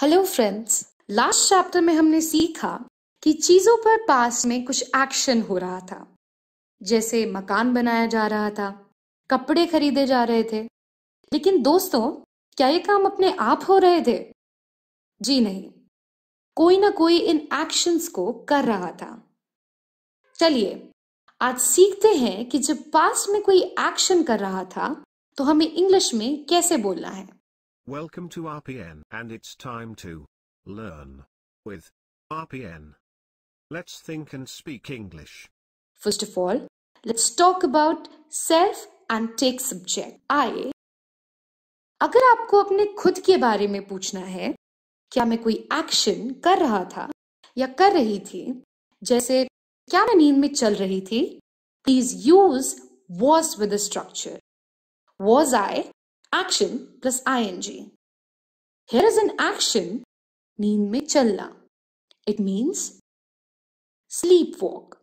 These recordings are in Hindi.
हेलो फ्रेंड्स लास्ट चैप्टर में हमने सीखा कि चीजों पर पास में कुछ एक्शन हो रहा था जैसे मकान बनाया जा रहा था कपड़े खरीदे जा रहे थे लेकिन दोस्तों क्या ये काम अपने आप हो रहे थे जी नहीं कोई ना कोई इन एक्शंस को कर रहा था चलिए आज सीखते हैं कि जब पास में कोई एक्शन कर रहा था तो हमें इंग्लिश में कैसे बोलना है Welcome to RPN and it's time to learn with RPN. Let's think and speak English. First of all, let's talk about self and take subject. I. अगर आपको अपने खुद के बारे में पूछना है क्या मैं कोई एक्शन कर रहा था या कर रही थी जैसे क्या मैं नींद में चल रही थी please use was with structure was I action plus ing. Here is an action, neend mein challa. It means sleepwalk.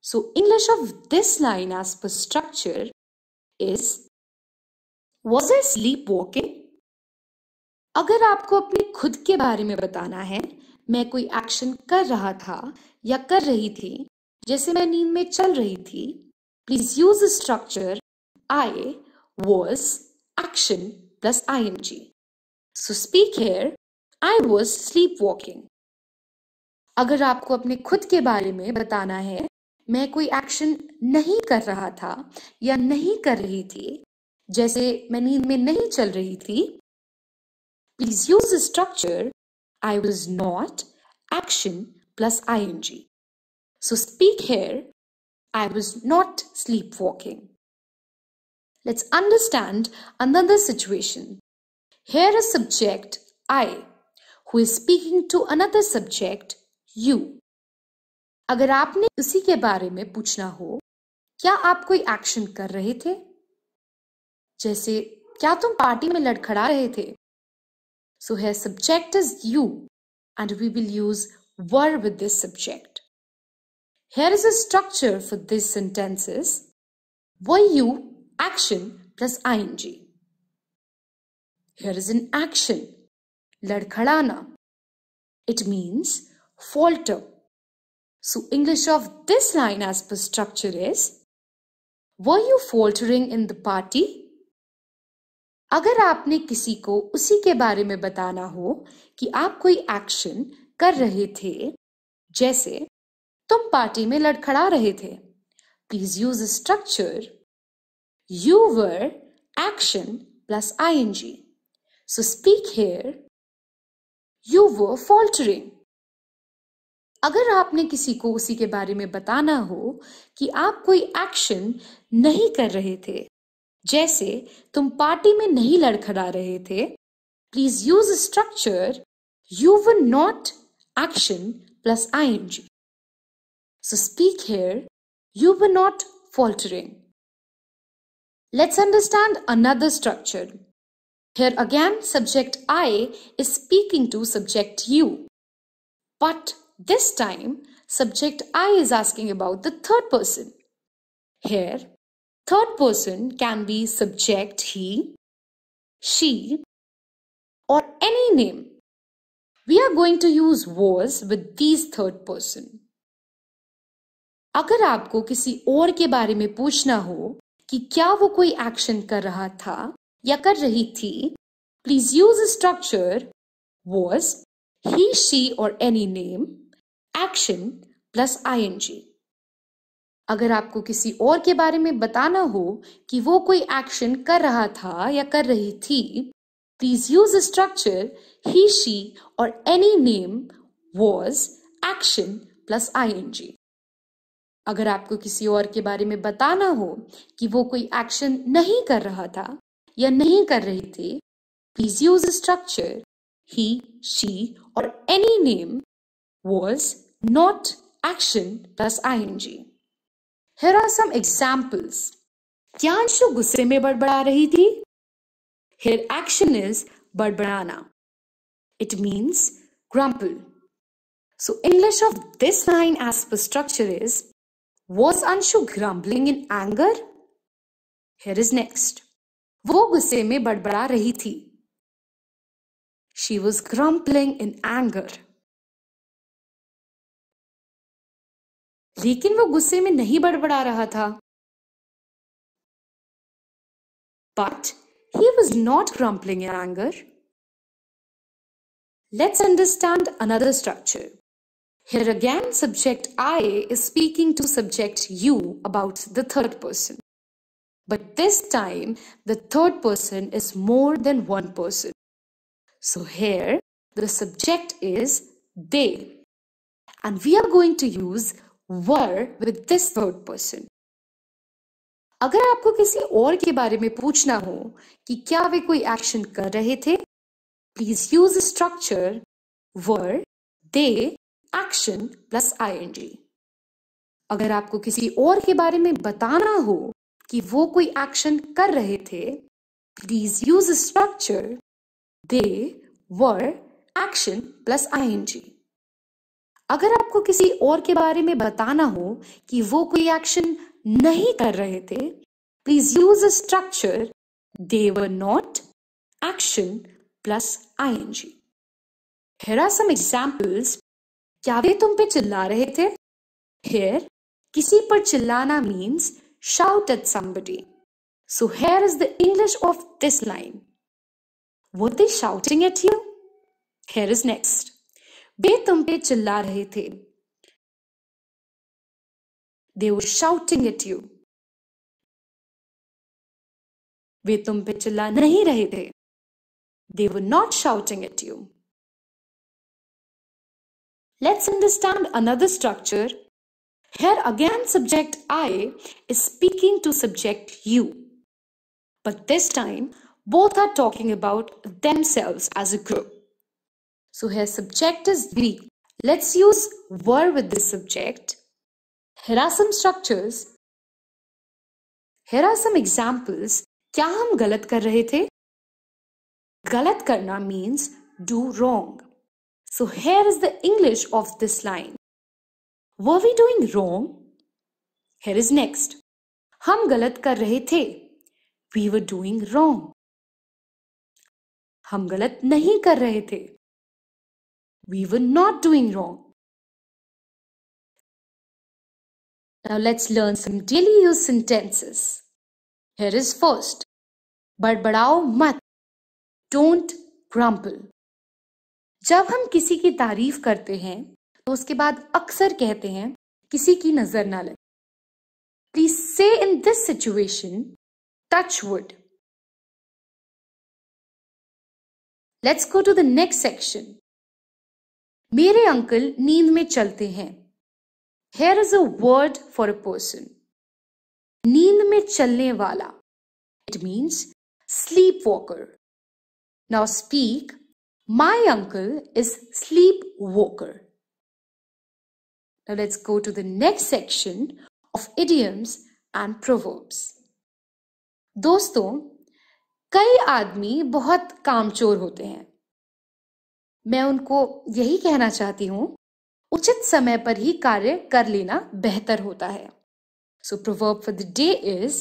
So English of this line as per structure is Was I sleepwalking? अगर आपको अपने खुद के बारे में बताना है मैं कोई एक्शन कर रहा था या कर रही थी जैसे मैं नींद में चल रही थी please use structure I was action plus ing. So speak here, I was sleepwalking. अगर आपको अपने खुद के बारे में बताना है मैं कोई एक्शन नहीं कर रहा था या नहीं कर रही थी जैसे मैं नींद में नहीं चल रही थी please use the structure I was not action plus I N G so speak here I was not sleep walking Let's understand another situation. Here a subject I who is speaking to another subject you. अगर आपने उसी के बारे में पूछना हो क्या आप कोई एक्शन कर रहे थे जैसे क्या तुम पार्टी में लड़खड़ा रहे थे सो है subject is you and we will use were with this subject here is a structure for this sentences were you action plus ing. Here is an action, ladkhadana. It means falter. So English of this line as per structure is, were you faltering in the party? अगर आपने किसी को उसी के बारे में बताना हो कि आप कोई एक्शन कर रहे थे जैसे तुम पार्टी में लड़खड़ा रहे थे please use structure You were action plus ing. So speak here. You were faltering. अगर आपने किसी को उसी के बारे में बताना हो कि आप कोई एक्शन नहीं कर रहे थे जैसे तुम पार्टी में नहीं लड़खड़ा रहे थे please use structure you were not action plus I N G so speak here you were not faltering Let's understand another structure. Here again, subject I is speaking to subject you. But this time, subject I is asking about the third person. Here, third person can be subject he, she, or any name. We are going to use was with these third person. अगर आपको किसी और के बारे में पूछना हो कि क्या वो कोई एक्शन कर रहा था या कर रही थी please use structure was he she और any name action plus I N G अगर आपको किसी और के बारे में बताना हो कि वो कोई एक्शन कर रहा था या कर रही थी please use structure he she और any name was action plus I G अगर आपको किसी और के बारे में बताना हो कि वो कोई एक्शन नहीं कर रहा था या नहीं कर रही थी please use structure he she और any name was not action plus I N G here are some examples Gyanshu गुस्से में बड़बड़ा रही थी हेर एक्शन इज बड़बड़ाना it means grumble so English of this line as per structure is Was Anshu grumbling in anger? Here is next. वो गुस्से में बड़बड़ा रही थी She was grumbling in anger. लेकिन वो गुस्से में नहीं बड़बड़ा रहा था But he was not grumbling in anger. Let's understand another structure. Here again subject I is speaking to subject you about the third person. But this time the third person is more than one person. So here the subject is they. And we are going to use were with this third person. अगर आपको किसी और के बारे में पूछना हो कि क्या वे कोई एक्शन कर रहे थे please use structure were they action plus I N G अगर आपको किसी और के बारे में बताना हो कि वो कोई एक्शन कर रहे थे please use structure they were action plus I N G अगर आपको किसी और के बारे में बताना हो कि वो कोई एक्शन नहीं कर रहे थे please use structure they were not action plus I N G Here are some examples क्या वे तुम पे चिल्ला रहे थे हेयर किसी पर चिल्लाना means shout at someone so here is the English of this line वो they shouting at you here is next वे तुम पे चिल्ला रहे थे दे वो शाउटिंग एट यू वे तुम पे चिल्ला नहीं रहे थे दे वो not shouting at you Let's understand another structure. Here again subject I is speaking to subject you. But this time both are talking about themselves as a group. So here subject is we. Let's use were with this subject. Here are some structures. Here are some examples. क्या हम गलत कर रहे थे? गलत करना means do wrong. So here is the English of this line. Were we doing wrong? Here is next. हम galat kar रहे the. We were doing wrong. हम galat nahi kar रहे the. We were not doing wrong. Now let's learn some daily use sentences. Here is first. बड़बड़ाओ mat. Don't grumble. जब हम किसी की तारीफ करते हैं तो उसके बाद अक्सर कहते हैं किसी की नजर ना लगे please say in this situation touch wood let's go to the next section मेरे अंकल नींद में चलते हैं here is a word for a person नींद में चलने वाला it means sleep walker now speak My uncle is sleepwalker. Now let's go to the next section of idioms and proverbs. दोस्तों कई आदमी बहुत कामचोर होते हैं मैं उनको यही कहना चाहती हूं उचित समय पर ही कार्य कर लेना बेहतर होता है so proverb for the day is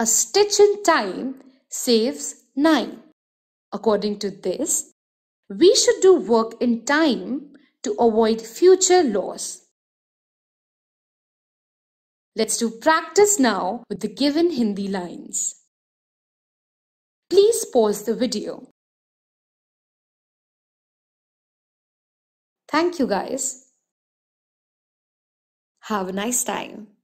a stitch in time saves nine according to this We should do work in time to avoid future loss. Let's do practice now with the given Hindi lines. Please pause the video. Thank you guys. Have a nice time.